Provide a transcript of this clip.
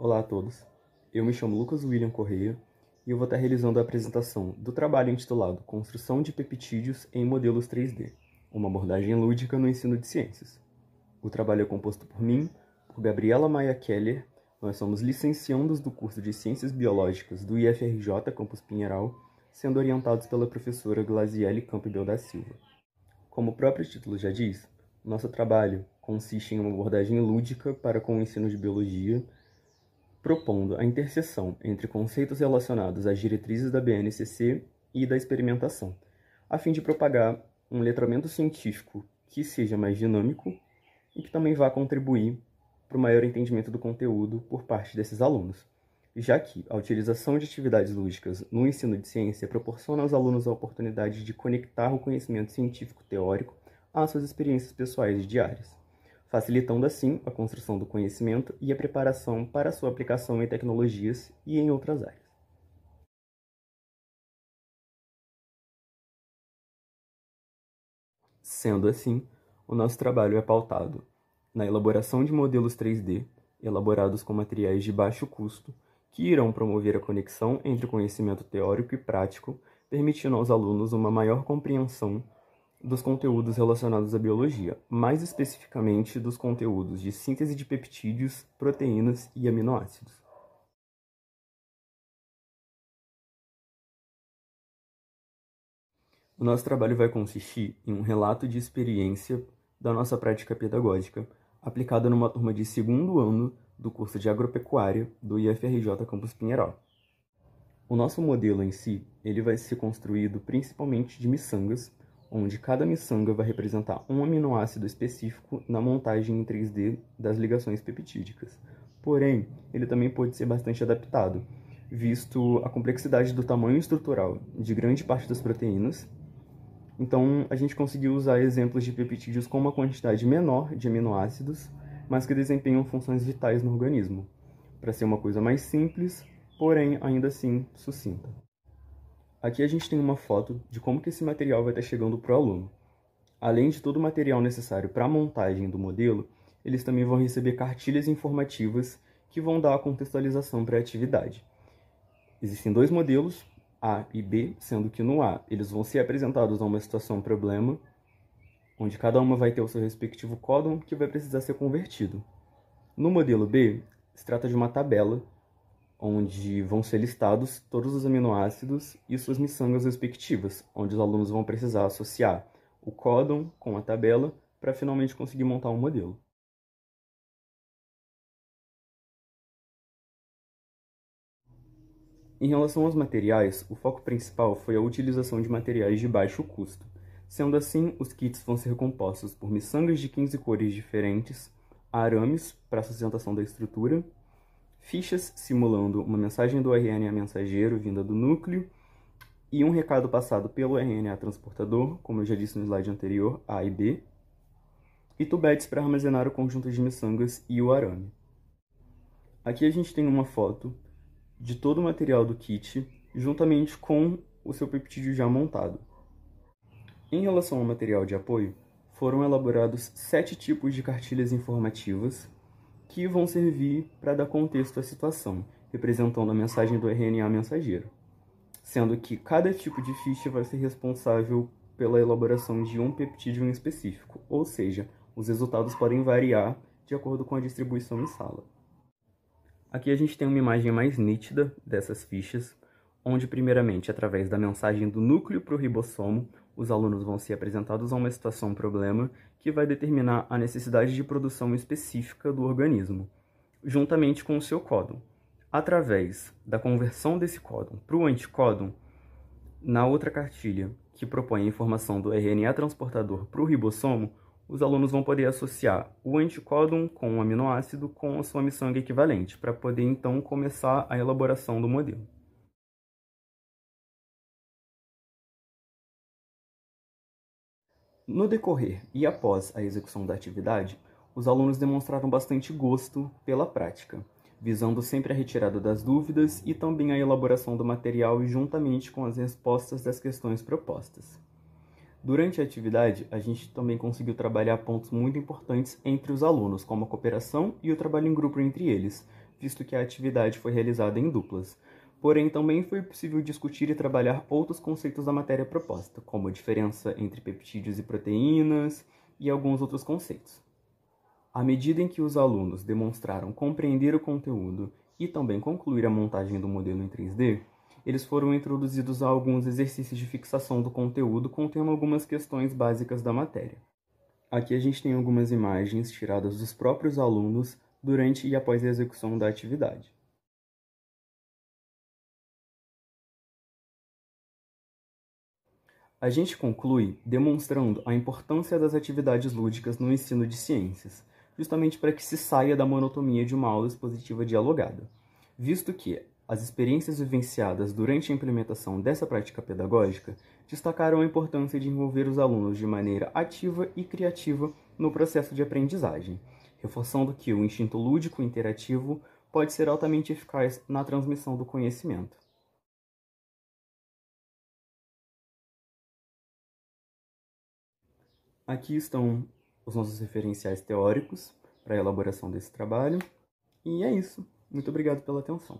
Olá a todos. Eu me chamo Lucas William Correia e eu vou estar realizando a apresentação do trabalho intitulado Construção de peptídeos em modelos 3D, uma abordagem lúdica no ensino de ciências. O trabalho é composto por mim, por Gabriela Maia Keller, nós somos licenciandos do curso de Ciências Biológicas do IFRJ Campus Pinheiral, sendo orientados pela professora Glaziele Campbell da Silva. Como o próprio título já diz, nosso trabalho consiste em uma abordagem lúdica para com o ensino de biologia propondo a interseção entre conceitos relacionados às diretrizes da BNCC e da experimentação, a fim de propagar um letramento científico que seja mais dinâmico e que também vá contribuir para o maior entendimento do conteúdo por parte desses alunos, já que a utilização de atividades lúdicas no ensino de ciência proporciona aos alunos a oportunidade de conectar o conhecimento científico teórico às suas experiências pessoais diárias facilitando assim a construção do conhecimento e a preparação para sua aplicação em tecnologias e em outras áreas. Sendo assim, o nosso trabalho é pautado na elaboração de modelos 3D, elaborados com materiais de baixo custo, que irão promover a conexão entre o conhecimento teórico e prático, permitindo aos alunos uma maior compreensão dos conteúdos relacionados à biologia, mais especificamente dos conteúdos de síntese de peptídeos, proteínas e aminoácidos. O nosso trabalho vai consistir em um relato de experiência da nossa prática pedagógica, aplicada numa turma de segundo ano do curso de agropecuária do IFRJ Campus Pinheiral. O nosso modelo em si, ele vai ser construído principalmente de miçangas onde cada miçanga vai representar um aminoácido específico na montagem em 3D das ligações peptídicas. Porém, ele também pode ser bastante adaptado, visto a complexidade do tamanho estrutural de grande parte das proteínas. Então, a gente conseguiu usar exemplos de peptídeos com uma quantidade menor de aminoácidos, mas que desempenham funções vitais no organismo, para ser uma coisa mais simples, porém ainda assim sucinta. Aqui a gente tem uma foto de como que esse material vai estar chegando para o aluno. Além de todo o material necessário para a montagem do modelo, eles também vão receber cartilhas informativas que vão dar a contextualização para a atividade. Existem dois modelos, A e B, sendo que no A eles vão ser apresentados a uma situação problema, onde cada uma vai ter o seu respectivo códon que vai precisar ser convertido. No modelo B, se trata de uma tabela onde vão ser listados todos os aminoácidos e suas miçangas respectivas, onde os alunos vão precisar associar o códon com a tabela para finalmente conseguir montar um modelo. Em relação aos materiais, o foco principal foi a utilização de materiais de baixo custo. Sendo assim, os kits vão ser compostos por miçangas de 15 cores diferentes, arames para sustentação da estrutura fichas simulando uma mensagem do RNA mensageiro vinda do núcleo e um recado passado pelo RNA transportador, como eu já disse no slide anterior, A e B, e tubetes para armazenar o conjunto de miçangas e o arame. Aqui a gente tem uma foto de todo o material do kit, juntamente com o seu peptídeo já montado. Em relação ao material de apoio, foram elaborados sete tipos de cartilhas informativas, que vão servir para dar contexto à situação, representando a mensagem do RNA mensageiro, sendo que cada tipo de ficha vai ser responsável pela elaboração de um peptídeo em específico, ou seja, os resultados podem variar de acordo com a distribuição em sala. Aqui a gente tem uma imagem mais nítida dessas fichas, onde primeiramente, através da mensagem do núcleo para o ribossomo, os alunos vão ser apresentados a uma situação problema que vai determinar a necessidade de produção específica do organismo, juntamente com o seu códon. Através da conversão desse códon para o anticódon, na outra cartilha, que propõe a informação do RNA transportador para o ribossomo, os alunos vão poder associar o anticódon com o aminoácido com a sua missão equivalente, para poder então começar a elaboração do modelo. No decorrer e após a execução da atividade, os alunos demonstraram bastante gosto pela prática, visando sempre a retirada das dúvidas e também a elaboração do material juntamente com as respostas das questões propostas. Durante a atividade, a gente também conseguiu trabalhar pontos muito importantes entre os alunos, como a cooperação e o trabalho em grupo entre eles, visto que a atividade foi realizada em duplas, Porém, também foi possível discutir e trabalhar outros conceitos da matéria proposta, como a diferença entre peptídeos e proteínas e alguns outros conceitos. À medida em que os alunos demonstraram compreender o conteúdo e também concluir a montagem do modelo em 3D, eles foram introduzidos a alguns exercícios de fixação do conteúdo contendo algumas questões básicas da matéria. Aqui a gente tem algumas imagens tiradas dos próprios alunos durante e após a execução da atividade. A gente conclui demonstrando a importância das atividades lúdicas no ensino de ciências, justamente para que se saia da monotonia de uma aula expositiva dialogada, visto que as experiências vivenciadas durante a implementação dessa prática pedagógica destacaram a importância de envolver os alunos de maneira ativa e criativa no processo de aprendizagem, reforçando que o instinto lúdico interativo pode ser altamente eficaz na transmissão do conhecimento. Aqui estão os nossos referenciais teóricos para a elaboração desse trabalho. E é isso. Muito obrigado pela atenção.